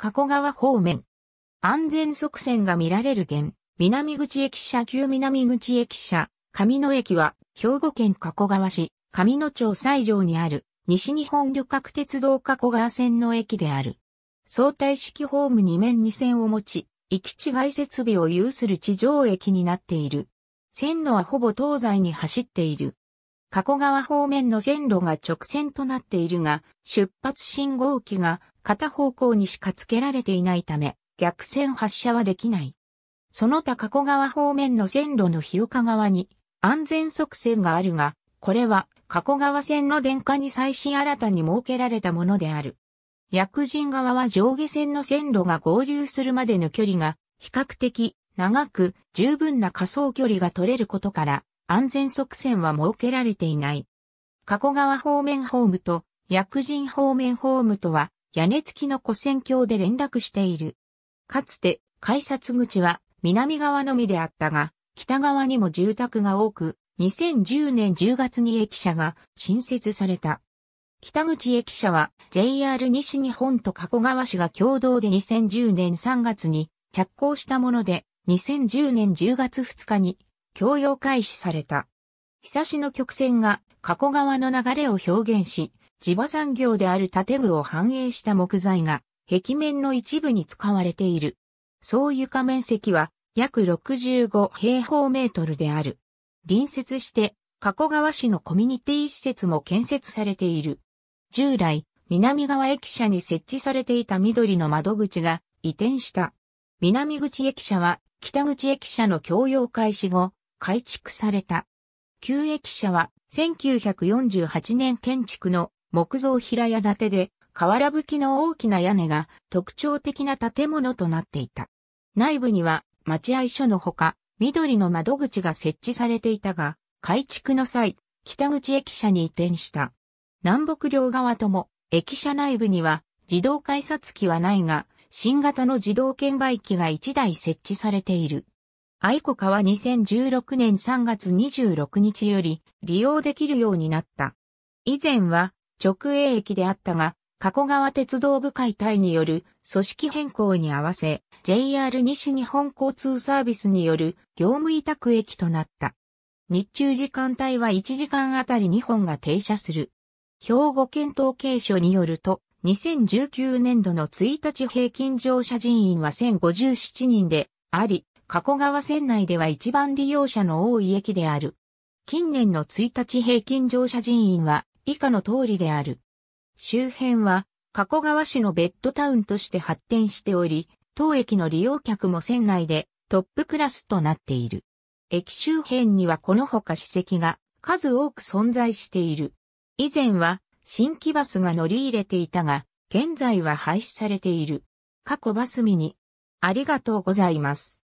加古川方面。安全側線が見られる県、南口駅舎旧南口駅舎、上野駅は、兵庫県加古川市、上野町西条にある、西日本旅客鉄道加古川線の駅である。相対式ホーム2面2線を持ち、行き違い設備を有する地上駅になっている。線路はほぼ東西に走っている。加古川方面の線路が直線となっているが、出発信号機が片方向にしか付けられていないため、逆線発射はできない。その他加古川方面の線路の日岡側に安全側線があるが、これは加古川線の電化に最新新たに設けられたものである。薬人側は上下線の線路が合流するまでの距離が比較的長く十分な仮想距離が取れることから安全側線は設けられていない。加古川方面ホームと薬人方面ホームとは屋根付きの古戦橋で連絡している。かつて、改札口は南側のみであったが、北側にも住宅が多く、2010年10月に駅舎が新設された。北口駅舎は JR 西日本と加古川市が共同で2010年3月に着工したもので、2010年10月2日に供用開始された。久しの曲線が加古川の流れを表現し、地場産業である建具を反映した木材が壁面の一部に使われている。総床面積は約65平方メートルである。隣接して加古川市のコミュニティ施設も建設されている。従来、南側駅舎に設置されていた緑の窓口が移転した。南口駅舎は北口駅舎の共用開始後、改築された。旧駅舎は1948年建築の木造平屋建てで、瓦吹きの大きな屋根が特徴的な建物となっていた。内部には待合所のほか、緑の窓口が設置されていたが、改築の際、北口駅舎に移転した。南北両側とも、駅舎内部には自動改札機はないが、新型の自動券売機が1台設置されている。愛子川2016年3月26日より利用できるようになった。以前は直営駅であったが、加古川鉄道部会隊による組織変更に合わせ、JR 西日本交通サービスによる業務委託駅となった。日中時間帯は1時間あたり2本が停車する。兵庫県統計所によると、2019年度の1日平均乗車人員は1057人であり、加古川線内では一番利用者の多い駅である。近年の1日平均乗車人員は以下の通りである。周辺は、加古川市のベッドタウンとして発展しており、当駅の利用客も船内でトップクラスとなっている。駅周辺にはこのほか史跡が数多く存在している。以前は新規バスが乗り入れていたが、現在は廃止されている。過去バスミに。ありがとうございます。